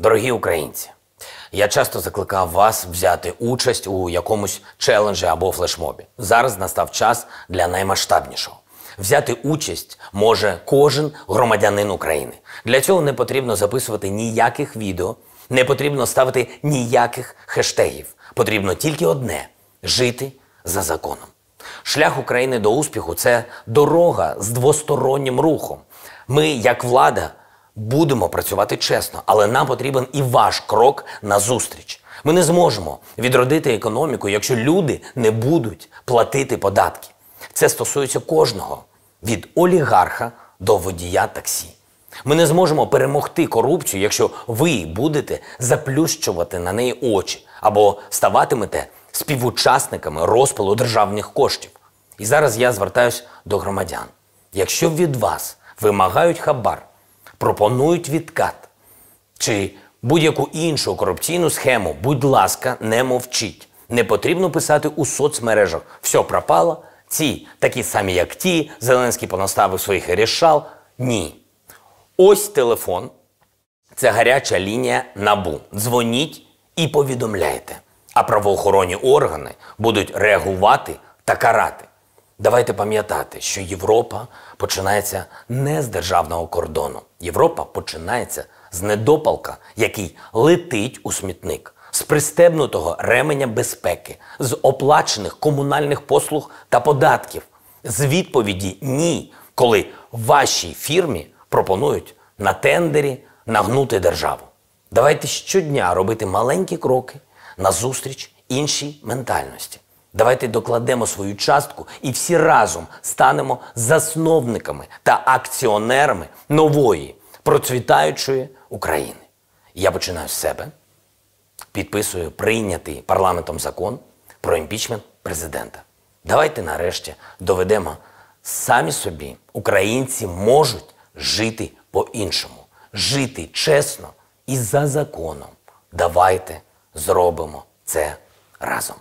Дорогі українці, я часто закликав вас взяти участь у якомусь челенджі або флешмобі. Зараз настав час для наймасштабнішого. Взяти участь може кожен громадянин України. Для цього не потрібно записувати ніяких відео, не потрібно ставити ніяких хештегів. Потрібно тільки одне жити за законом. Шлях України до успіху це дорога з двостороннім рухом. Ми, як влада, будемо працювати чесно, але нам потрібен і ваш крок назустріч. Ми не зможемо відродити економіку, якщо люди не будуть платити податки. Це стосується кожного від олігарха до водія таксі. Ми не зможемо перемогти корупцію, якщо ви будете заплющувати на неї очі або ставатимете співучасниками розпилу державних коштів. І зараз я звертаюся до громадян. Якщо від вас вимагають хабар, пропонують відкат чи будь-яку іншу корупційну схему, будь ласка, не мовчіть. Не потрібно писати у соцмережах. Все пропало, ці такі самі, як ті, Зеленський понаставив своїх рішал. Ні. Ось телефон. Це гаряча лінія набу. Дзвоніть і повідомляйте. А правоохоронні органи будуть реагувати та карати. Давайте пам'ятати, що Європа починається не з державного кордону. Європа починається з недопалка, який летить у смітник, з пристебнутого ременя безпеки, з оплачених комунальних послуг та податків, з відповіді Ні, коли вашій фірмі пропонують на тендері нагнути державу. Давайте щодня робити маленькі кроки назустріч іншій ментальності. Давайте докладемо свою частку і всі разом станемо засновниками та акціонерами нової процвітаючої України. Я починаю з себе, підписую прийнятий парламентом закон про імпічмент президента. Давайте нарешті доведемо самі собі, українці можуть жити по-іншому, жити чесно і за законом. Давайте зробимо це разом.